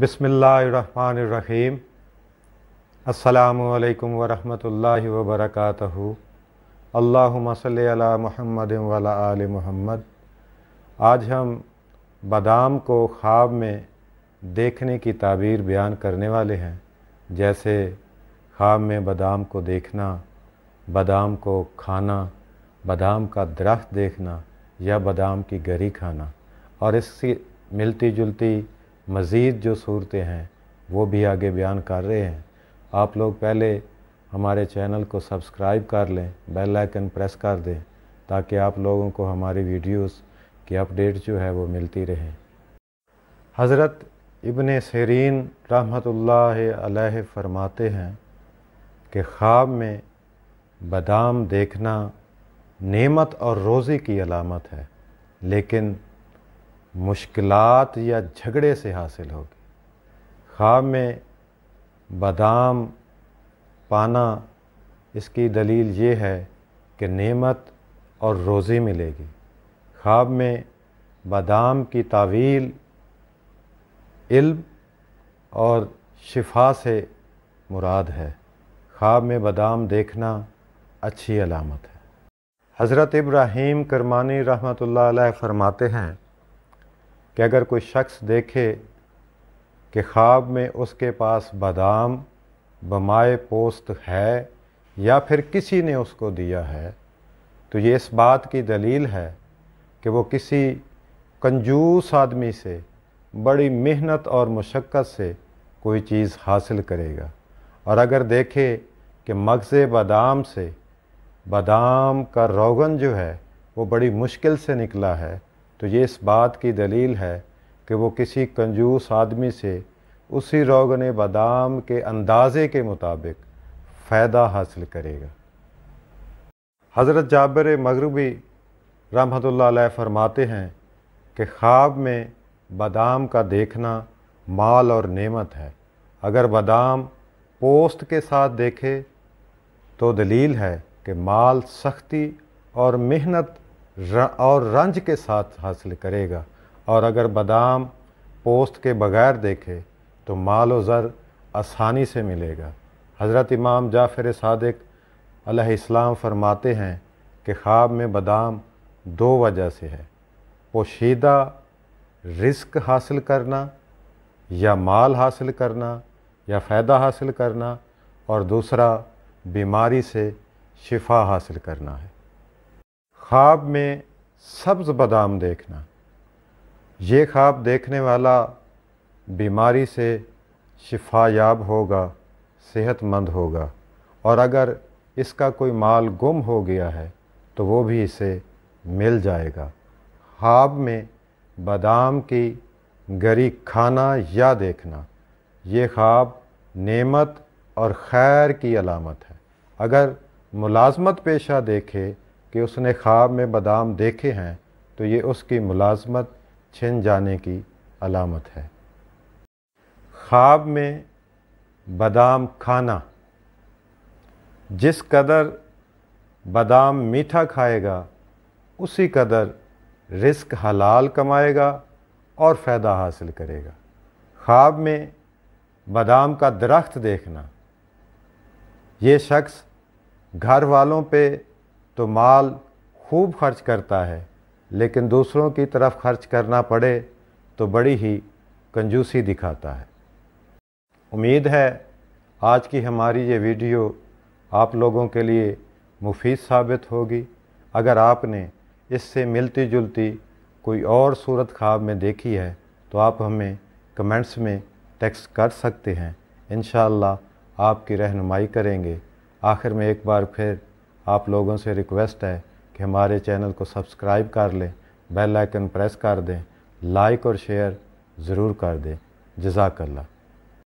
बिसमीम् अल्लाम वरहमल वबरक अल्लासल महमद वाला आल महमद आज हम बादाम को ख्वाब में देखने की ताबीर बयान करने वाले हैं जैसे ख्वाब में बादाम को देखना बादाम को खाना बादाम का दरख्त देखना या बादाम की गरी खाना और इससे मिलती जुलती मज़ीद जो सूरतें हैं वो भी आगे बयान कर रहे हैं आप लोग पहले हमारे चैनल को सब्सक्राइब कर लें बेल आइकन प्रेस कर दें ताकि आप लोगों को हमारी वीडियोस की अपडेट जो है वो मिलती रहे हज़रत इबन सरीन रहमतुल्लाह फरमाते हैं कि ख्वाब में बादाम देखना नेमत और रोज़ी की अलामत है लेकिन मुश्किलात या झगड़े से हासिल होगी ख्वाब में बादाम पाना इसकी दलील ये है कि नेमत और रोज़ी मिलेगी ख्वाब में बादाम की तावील इल्म और शिफा से मुराद है ख्वाब में बादाम देखना अच्छी अलामत है हज़रत इब्राहीम करमानी रहमत ला फरमाते हैं कि अगर कोई शख्स देखे कि ख्वाब में उसके पास बादाम बमाए पोस्त है या फिर किसी ने उसको दिया है तो ये इस बात की दलील है कि वो किसी कंजूस आदमी से बड़ी मेहनत और मशक्क़त से कोई चीज़ हासिल करेगा और अगर देखे कि मगज़ बादाम से बादाम का रोगन जो है वो बड़ी मुश्किल से निकला है तो ये इस बात की दलील है कि वो किसी कंजूस आदमी से उसी रोगन बादाम के अंदाज़े के मुताबिक फ़ायदा हासिल करेगा हज़रत जाबर मगरबी रहमत फरमाते हैं कि ख्वाब में बादाम का देखना माल और नेमत है अगर बादाम पोस्त के साथ देखे तो दलील है कि माल सख्ती और मेहनत और रंज के साथ हासिल करेगा और अगर बादाम पोस्त के बगैर देखे तो माल व ज़र आसानी से मिलेगा हज़रत इमाम जाफ़र सदक अलैहिस्सलाम फरमाते हैं कि ख्वाब में बादाम दो वजह से है पोशीदा रिस्क हासिल करना या माल हासिल करना या फ़ायदा हासिल करना और दूसरा बीमारी से शिफा हासिल करना है ख्वाब में सब्ज़ बादाम देखना ये ख्वाब देखने वाला बीमारी से शिफायाब होगा सेहतमंद होगा और अगर इसका कोई माल गुम हो गया है तो वो भी इसे मिल जाएगा ख्वाब में बादाम की गरी खाना या देखना ये ख्वाब नेमत और खैर की अलामत है अगर मुलाजमत पेशा देखे कि उसने ख्वाब में बादाम देखे हैं तो ये उसकी मुलाजमत छिन जाने की अलामत है ख्वाब में बादाम खाना जिस कदर बादाम मीठा खाएगा उसी कदर रिस्क हलाल कमाएगा और फ़ायदा हासिल करेगा ख्वाब में बादाम का दरख्त देखना ये शख्स घर वालों पे तो माल खूब खर्च करता है लेकिन दूसरों की तरफ खर्च करना पड़े तो बड़ी ही कंजूसी दिखाता है उम्मीद है आज की हमारी ये वीडियो आप लोगों के लिए मुफीद साबित होगी अगर आपने इससे मिलती जुलती कोई और सूरत ख्वाब में देखी है तो आप हमें कमेंट्स में टेक्स्ट कर सकते हैं इन आपकी रहनुमाई करेंगे आखिर में एक बार फिर आप लोगों से रिक्वेस्ट है कि हमारे चैनल को सब्सक्राइब कर लें बेल आइकन प्रेस कर दें लाइक और शेयर ज़रूर कर दें जजाकल्ला